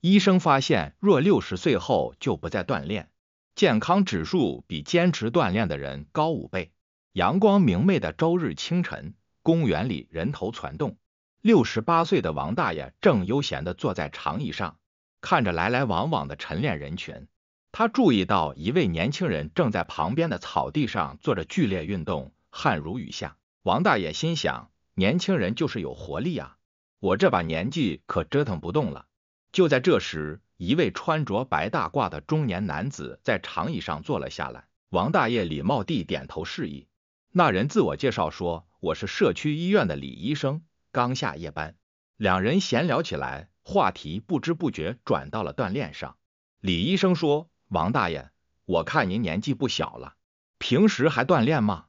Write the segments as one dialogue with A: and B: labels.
A: 医生发现，若六十岁后就不再锻炼，健康指数比坚持锻炼的人高五倍。阳光明媚的周日清晨，公园里人头攒动。六十八岁的王大爷正悠闲的坐在长椅上，看着来来往往的晨练人群。他注意到一位年轻人正在旁边的草地上做着剧烈运动，汗如雨下。王大爷心想：年轻人就是有活力啊，我这把年纪可折腾不动了。就在这时，一位穿着白大褂的中年男子在长椅上坐了下来。王大爷礼貌地点头示意。那人自我介绍说：“我是社区医院的李医生，刚下夜班。”两人闲聊起来，话题不知不觉转到了锻炼上。李医生说：“王大爷，我看您年纪不小了，平时还锻炼吗？”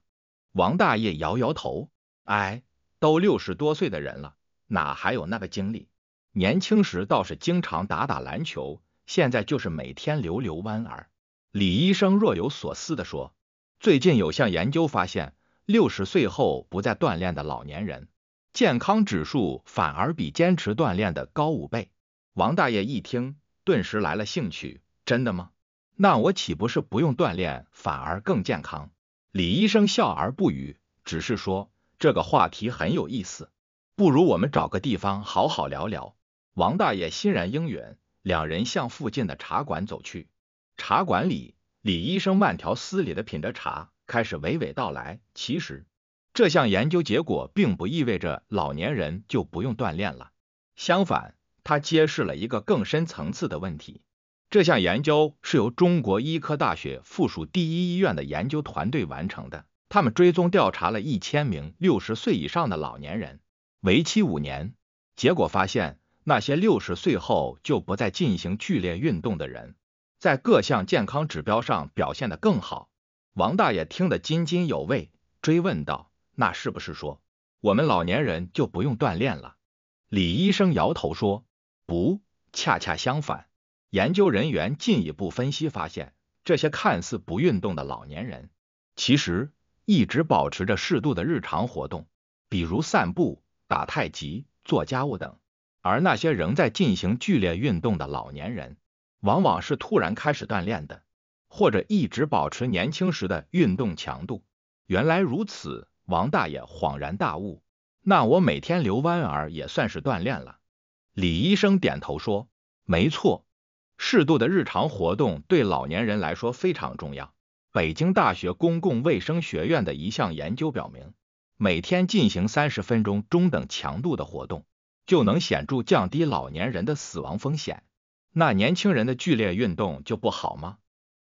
A: 王大爷摇摇头：“哎，都六十多岁的人了，哪还有那个精力？”年轻时倒是经常打打篮球，现在就是每天遛遛弯儿。李医生若有所思的说：“最近有项研究发现，六十岁后不再锻炼的老年人，健康指数反而比坚持锻炼的高五倍。”王大爷一听，顿时来了兴趣：“真的吗？那我岂不是不用锻炼反而更健康？”李医生笑而不语，只是说：“这个话题很有意思，不如我们找个地方好好聊聊。”王大爷欣然应允，两人向附近的茶馆走去。茶馆里，李医生慢条斯理的品着茶，开始娓娓道来。其实，这项研究结果并不意味着老年人就不用锻炼了。相反，他揭示了一个更深层次的问题。这项研究是由中国医科大学附属第一医院的研究团队完成的，他们追踪调查了一千名六十岁以上的老年人，为期五年，结果发现。那些六十岁后就不再进行剧烈运动的人，在各项健康指标上表现得更好。王大爷听得津津有味，追问道：“那是不是说我们老年人就不用锻炼了？”李医生摇头说：“不，恰恰相反。研究人员进一步分析发现，这些看似不运动的老年人，其实一直保持着适度的日常活动，比如散步、打太极、做家务等。”而那些仍在进行剧烈运动的老年人，往往是突然开始锻炼的，或者一直保持年轻时的运动强度。原来如此，王大爷恍然大悟。那我每天遛弯儿也算是锻炼了。李医生点头说：“没错，适度的日常活动对老年人来说非常重要。”北京大学公共卫生学院的一项研究表明，每天进行三十分钟中等强度的活动。就能显著降低老年人的死亡风险。那年轻人的剧烈运动就不好吗？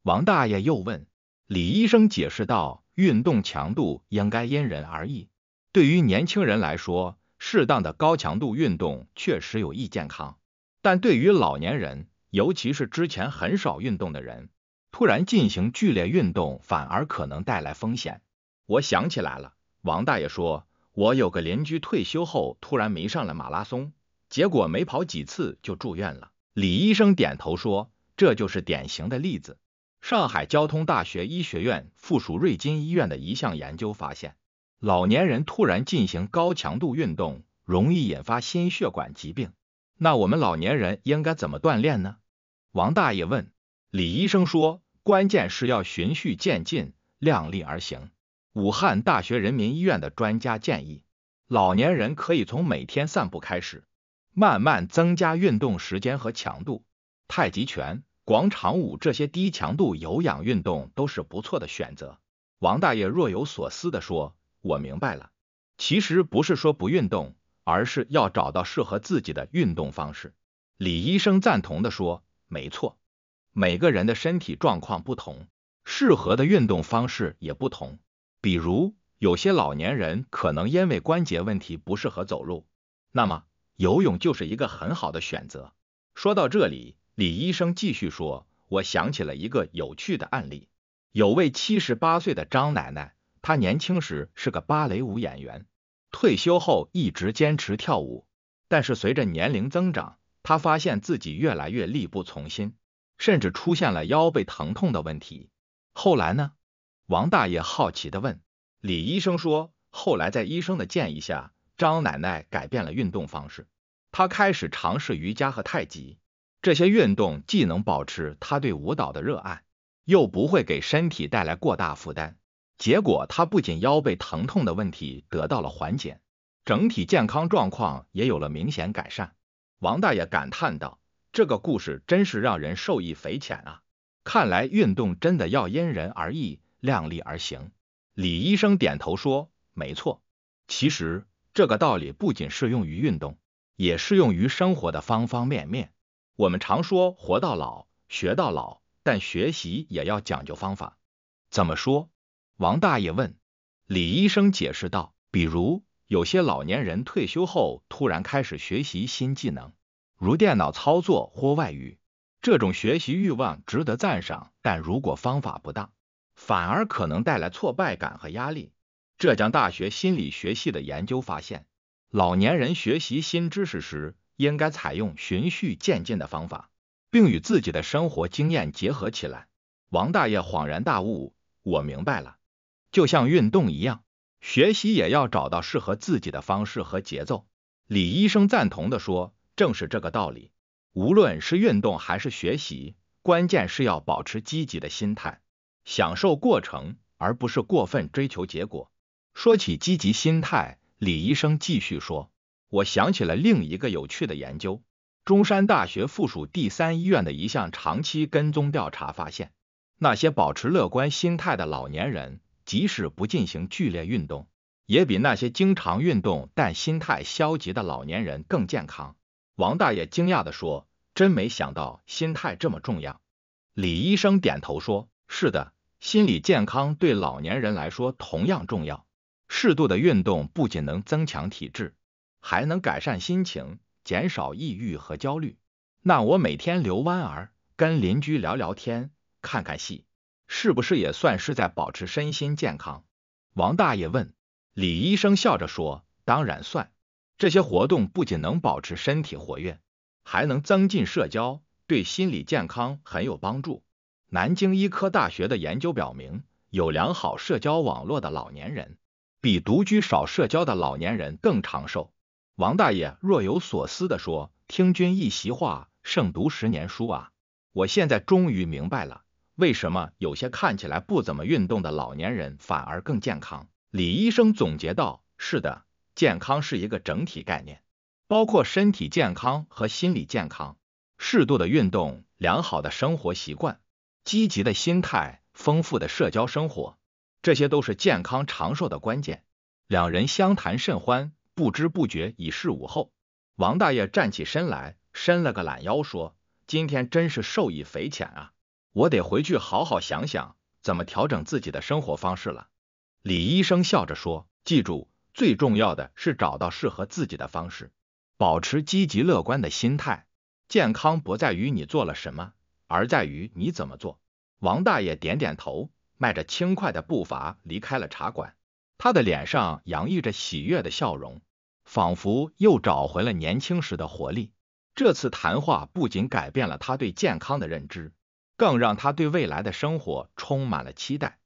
A: 王大爷又问。李医生解释道，运动强度应该因人而异。对于年轻人来说，适当的高强度运动确实有益健康，但对于老年人，尤其是之前很少运动的人，突然进行剧烈运动反而可能带来风险。我想起来了，王大爷说。我有个邻居退休后突然迷上了马拉松，结果没跑几次就住院了。李医生点头说：“这就是典型的例子。”上海交通大学医学院附属瑞金医院的一项研究发现，老年人突然进行高强度运动容易引发心血管疾病。那我们老年人应该怎么锻炼呢？王大爷问。李医生说：“关键是要循序渐进，量力而行。”武汉大学人民医院的专家建议，老年人可以从每天散步开始，慢慢增加运动时间和强度。太极拳、广场舞这些低强度有氧运动都是不错的选择。王大爷若有所思地说：“我明白了，其实不是说不运动，而是要找到适合自己的运动方式。”李医生赞同地说：“没错，每个人的身体状况不同，适合的运动方式也不同。”比如，有些老年人可能因为关节问题不适合走路，那么游泳就是一个很好的选择。说到这里，李医生继续说：“我想起了一个有趣的案例，有位七十八岁的张奶奶，她年轻时是个芭蕾舞演员，退休后一直坚持跳舞。但是随着年龄增长，她发现自己越来越力不从心，甚至出现了腰背疼痛的问题。后来呢？”王大爷好奇的问：“李医生说，后来在医生的建议下，张奶奶改变了运动方式。她开始尝试瑜伽和太极，这些运动既能保持她对舞蹈的热爱，又不会给身体带来过大负担。结果，她不仅腰背疼痛的问题得到了缓解，整体健康状况也有了明显改善。”王大爷感叹道：“这个故事真是让人受益匪浅啊！看来运动真的要因人而异。”量力而行，李医生点头说：“没错，其实这个道理不仅适用于运动，也适用于生活的方方面面。我们常说活到老学到老，但学习也要讲究方法。怎么说？”王大爷问。李医生解释道：“比如有些老年人退休后突然开始学习新技能，如电脑操作或外语，这种学习欲望值得赞赏。但如果方法不当，”反而可能带来挫败感和压力。浙江大学心理学系的研究发现，老年人学习新知识时，应该采用循序渐进的方法，并与自己的生活经验结合起来。王大爷恍然大悟：“我明白了，就像运动一样，学习也要找到适合自己的方式和节奏。”李医生赞同地说：“正是这个道理。无论是运动还是学习，关键是要保持积极的心态。”享受过程，而不是过分追求结果。说起积极心态，李医生继续说：“我想起了另一个有趣的研究。中山大学附属第三医院的一项长期跟踪调查发现，那些保持乐观心态的老年人，即使不进行剧烈运动，也比那些经常运动但心态消极的老年人更健康。”王大爷惊讶地说：“真没想到，心态这么重要。”李医生点头说。是的，心理健康对老年人来说同样重要。适度的运动不仅能增强体质，还能改善心情，减少抑郁和焦虑。那我每天遛弯儿，跟邻居聊聊天，看看戏，是不是也算是在保持身心健康？王大爷问。李医生笑着说：“当然算。这些活动不仅能保持身体活跃，还能增进社交，对心理健康很有帮助。”南京医科大学的研究表明，有良好社交网络的老年人比独居少社交的老年人更长寿。王大爷若有所思地说：“听君一席话，胜读十年书啊！我现在终于明白了，为什么有些看起来不怎么运动的老年人反而更健康。”李医生总结道：“是的，健康是一个整体概念，包括身体健康和心理健康，适度的运动，良好的生活习惯。”积极的心态，丰富的社交生活，这些都是健康长寿的关键。两人相谈甚欢，不知不觉已是午后。王大爷站起身来，伸了个懒腰，说：“今天真是受益匪浅啊，我得回去好好想想怎么调整自己的生活方式了。”李医生笑着说：“记住，最重要的是找到适合自己的方式，保持积极乐观的心态。健康不在于你做了什么。”而在于你怎么做。王大爷点点头，迈着轻快的步伐离开了茶馆。他的脸上洋溢着喜悦的笑容，仿佛又找回了年轻时的活力。这次谈话不仅改变了他对健康的认知，更让他对未来的生活充满了期待。